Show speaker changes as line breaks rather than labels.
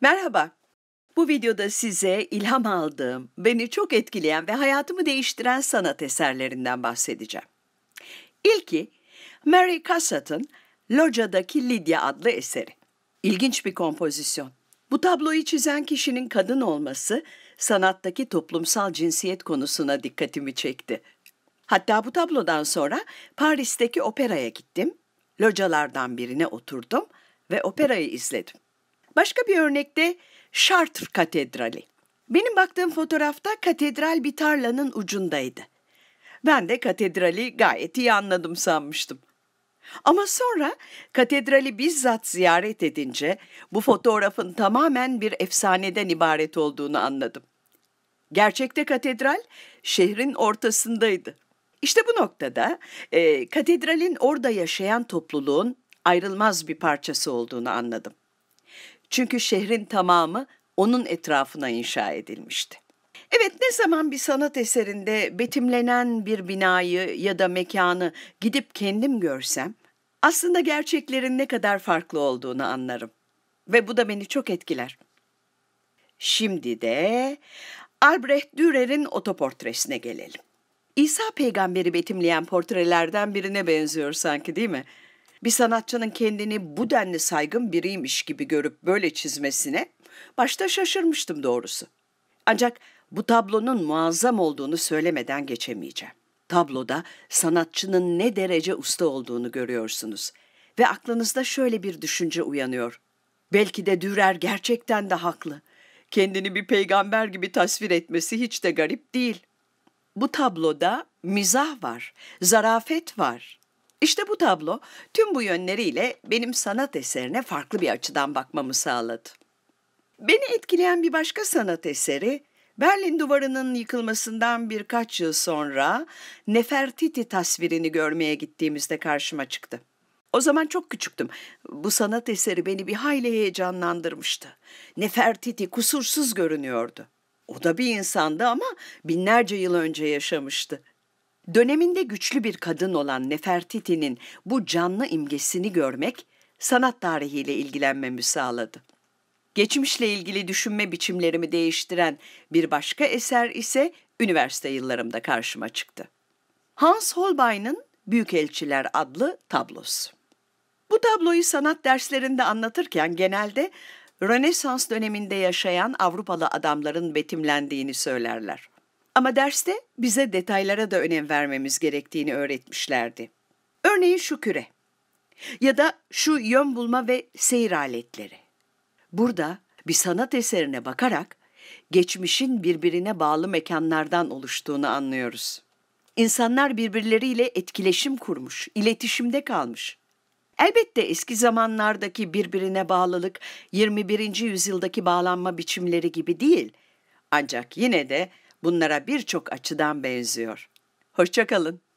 Merhaba. Bu videoda size ilham aldığım, beni çok etkileyen ve hayatımı değiştiren sanat eserlerinden bahsedeceğim. İlki Mary Cassatt'ın Loca'daki Lydia adlı eseri. İlginç bir kompozisyon. Bu tabloyu çizen kişinin kadın olması sanattaki toplumsal cinsiyet konusuna dikkatimi çekti. Hatta bu tablodan sonra Paris'teki operaya gittim, localardan birine oturdum ve operayı izledim. Başka bir örnekte Chartres Katedrali. Benim baktığım fotoğrafta katedral bir tarlanın ucundaydı. Ben de katedrali gayet iyi anladım sanmıştım. Ama sonra katedrali bizzat ziyaret edince bu fotoğrafın tamamen bir efsaneden ibaret olduğunu anladım. Gerçekte katedral şehrin ortasındaydı. İşte bu noktada e, katedralin orada yaşayan topluluğun ayrılmaz bir parçası olduğunu anladım. Çünkü şehrin tamamı onun etrafına inşa edilmişti. Evet ne zaman bir sanat eserinde betimlenen bir binayı ya da mekanı gidip kendim görsem aslında gerçeklerin ne kadar farklı olduğunu anlarım ve bu da beni çok etkiler. Şimdi de Albrecht Dürer'in otoportresine gelelim. İsa peygamberi betimleyen portrelerden birine benziyor sanki değil mi? bir sanatçının kendini bu denli saygın biriymiş gibi görüp böyle çizmesine başta şaşırmıştım doğrusu. Ancak bu tablonun muazzam olduğunu söylemeden geçemeyeceğim. Tabloda sanatçının ne derece usta olduğunu görüyorsunuz ve aklınızda şöyle bir düşünce uyanıyor. Belki de Dürer gerçekten de haklı. Kendini bir peygamber gibi tasvir etmesi hiç de garip değil. Bu tabloda mizah var, zarafet var, işte bu tablo tüm bu yönleriyle benim sanat eserine farklı bir açıdan bakmamı sağladı. Beni etkileyen bir başka sanat eseri Berlin Duvarı'nın yıkılmasından birkaç yıl sonra Nefertiti tasvirini görmeye gittiğimizde karşıma çıktı. O zaman çok küçüktüm. Bu sanat eseri beni bir hayli heyecanlandırmıştı. Nefertiti kusursuz görünüyordu. O da bir insandı ama binlerce yıl önce yaşamıştı. Döneminde güçlü bir kadın olan Nefertiti'nin bu canlı imgesini görmek sanat tarihiyle ilgilenmemi sağladı. Geçmişle ilgili düşünme biçimlerimi değiştiren bir başka eser ise üniversite yıllarımda karşıma çıktı. Hans Holbein'in "Büyük Elçiler" adlı tablosu. Bu tabloyu sanat derslerinde anlatırken genelde Rönesans döneminde yaşayan Avrupalı adamların betimlendiğini söylerler. Ama derste bize detaylara da önem vermemiz gerektiğini öğretmişlerdi. Örneğin şu küre ya da şu yön bulma ve seyir aletleri. Burada bir sanat eserine bakarak geçmişin birbirine bağlı mekanlardan oluştuğunu anlıyoruz. İnsanlar birbirleriyle etkileşim kurmuş, iletişimde kalmış. Elbette eski zamanlardaki birbirine bağlılık 21. yüzyıldaki bağlanma biçimleri gibi değil. Ancak yine de bunlara birçok açıdan benziyor. Hoşçakalın.